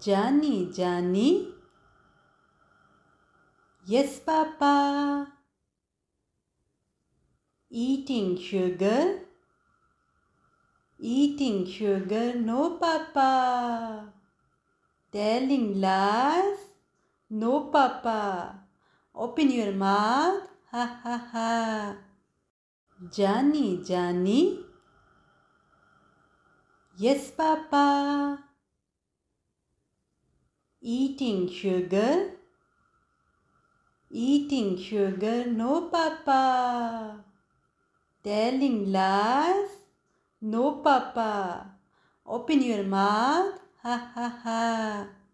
Johnny, Johnny. Yes, Papa. Eating sugar. Eating sugar, no, Papa. Telling lies, no, Papa. Open your mouth, ha ha ha. Johnny, Johnny. Yes, Papa eating sugar eating sugar no papa telling lies no papa open your mouth ha ha ha